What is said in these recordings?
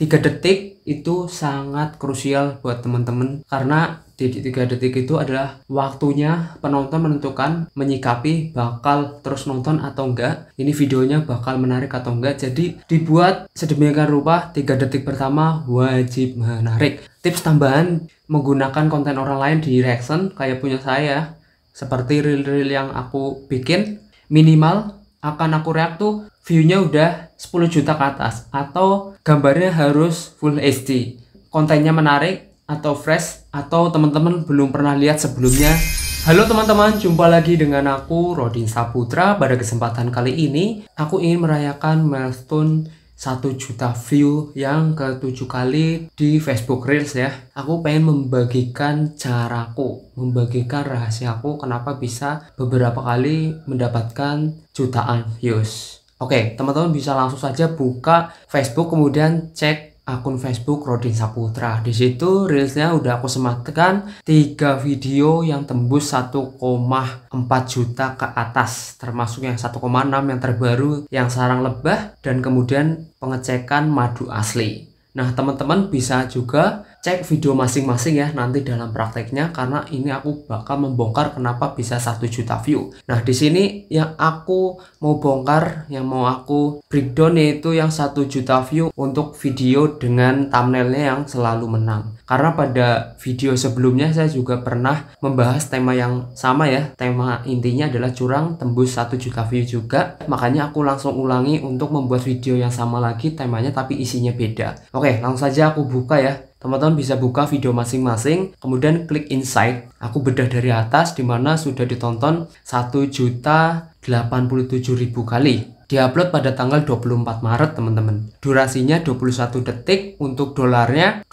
Tiga detik itu sangat krusial buat teman-teman karena di tiga detik itu adalah waktunya penonton menentukan menyikapi bakal terus nonton atau enggak ini videonya bakal menarik atau enggak jadi dibuat sedemikian rupa tiga detik pertama wajib menarik tips tambahan menggunakan konten orang lain di reaction kayak punya saya seperti reel-reel yang aku bikin minimal akan aku react tuh view-nya udah 10 juta ke atas atau gambarnya harus full HD kontennya menarik atau fresh atau teman-teman belum pernah lihat sebelumnya Halo teman-teman, jumpa lagi dengan aku Rodin Saputra Pada kesempatan kali ini, aku ingin merayakan milestone 1 juta view yang ke 7 kali di Facebook Reels ya Aku pengen membagikan caraku, membagikan rahasiaku kenapa bisa beberapa kali mendapatkan jutaan views Oke, teman-teman bisa langsung saja buka Facebook kemudian cek akun Facebook Rodin Saputra. Di situ reelsnya udah aku sematkan 3 video yang tembus 1,4 juta ke atas, termasuk yang 1,6 yang terbaru yang sarang lebah dan kemudian pengecekan madu asli. Nah, teman-teman bisa juga cek video masing-masing ya nanti dalam prakteknya karena ini aku bakal membongkar kenapa bisa satu juta view. Nah, di sini yang aku mau bongkar, yang mau aku breakdown yaitu yang satu juta view untuk video dengan thumbnailnya yang selalu menang. Karena pada video sebelumnya saya juga pernah membahas tema yang sama ya. Tema intinya adalah curang tembus satu juta view juga. Makanya aku langsung ulangi untuk membuat video yang sama lagi temanya tapi isinya beda. Oke, langsung saja aku buka ya. Teman-teman bisa buka video masing-masing, kemudian klik insight Aku bedah dari atas di mana sudah ditonton 1.087.000 kali. Diupload pada tanggal 24 Maret, teman-teman. Durasinya 21 detik untuk dolarnya 26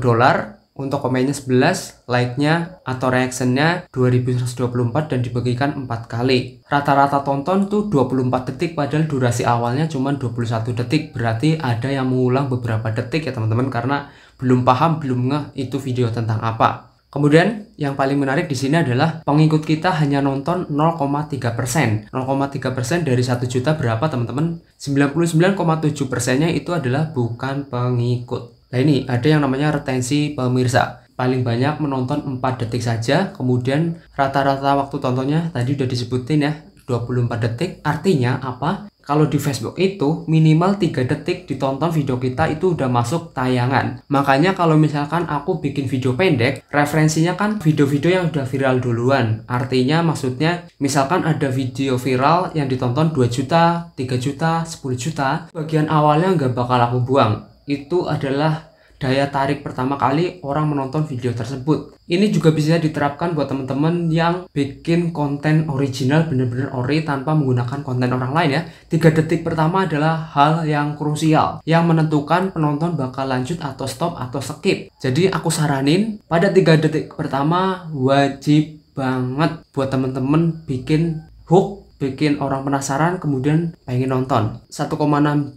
dolar, untuk komennya 11, like-nya atau reaction-nya 2124 dan dibagikan 4 kali. Rata-rata tonton tuh 24 detik padahal durasi awalnya cuma 21 detik. Berarti ada yang mengulang beberapa detik ya teman-teman karena belum paham, belum ngeh itu video tentang apa. Kemudian yang paling menarik di sini adalah pengikut kita hanya nonton 0,3 persen. 0,3 persen dari 1 juta berapa teman-teman? 99,7 persennya itu adalah bukan pengikut. Nah ini ada yang namanya retensi pemirsa. Paling banyak menonton 4 detik saja, kemudian rata-rata waktu tontonnya tadi udah disebutin ya, 24 detik. Artinya apa? Kalau di Facebook itu minimal 3 detik ditonton video kita itu udah masuk tayangan. Makanya kalau misalkan aku bikin video pendek, referensinya kan video-video yang udah viral duluan. Artinya maksudnya misalkan ada video viral yang ditonton 2 juta, 3 juta, 10 juta, bagian awalnya nggak bakal aku buang itu adalah daya tarik pertama kali orang menonton video tersebut. Ini juga bisa diterapkan buat teman-teman yang bikin konten original bener-bener ori tanpa menggunakan konten orang lain ya. Tiga detik pertama adalah hal yang krusial yang menentukan penonton bakal lanjut atau stop atau skip. Jadi aku saranin pada tiga detik pertama wajib banget buat teman-teman bikin hook bikin orang penasaran kemudian pengen nonton 1,6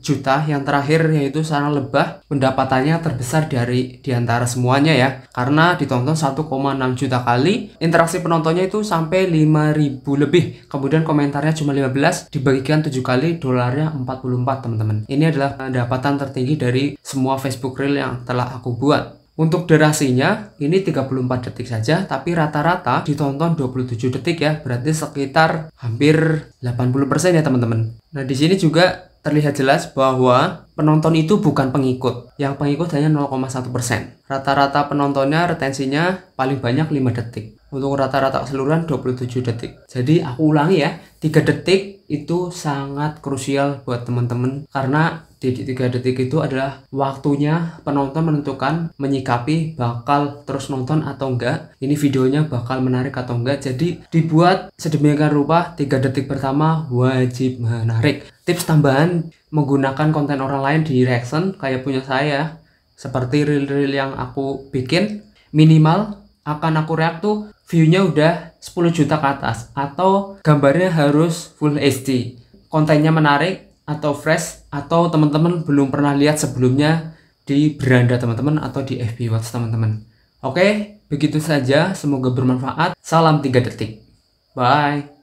juta yang terakhir yaitu Sana Lebah pendapatannya terbesar dari diantara semuanya ya karena ditonton 1,6 juta kali interaksi penontonnya itu sampai 5000 lebih kemudian komentarnya cuma 15 dibagikan 7 kali dolarnya 44 teman-teman ini adalah pendapatan tertinggi dari semua Facebook Reel yang telah aku buat untuk durasinya ini 34 detik saja tapi rata-rata ditonton 27 detik ya berarti sekitar hampir 80% ya teman-teman. Nah di sini juga terlihat jelas bahwa penonton itu bukan pengikut. Yang pengikut hanya 0,1 Rata-rata penontonnya retensinya paling banyak 5 detik. Untuk rata-rata keseluruhan 27 detik. Jadi aku ulangi ya, 3 detik itu sangat krusial buat teman-teman karena di 3 detik itu adalah waktunya penonton menentukan menyikapi bakal terus nonton atau enggak. Ini videonya bakal menarik atau enggak. Jadi dibuat sedemikian rupa 3 detik pertama wajib menarik tips tambahan menggunakan konten orang lain di reaction kayak punya saya seperti reel-reel yang aku bikin minimal akan aku react tuh viewnya udah 10 juta ke atas atau gambarnya harus full HD kontennya menarik atau fresh atau teman-teman belum pernah lihat sebelumnya di beranda teman-teman atau di FB Watch teman-teman oke begitu saja semoga bermanfaat salam 3 detik bye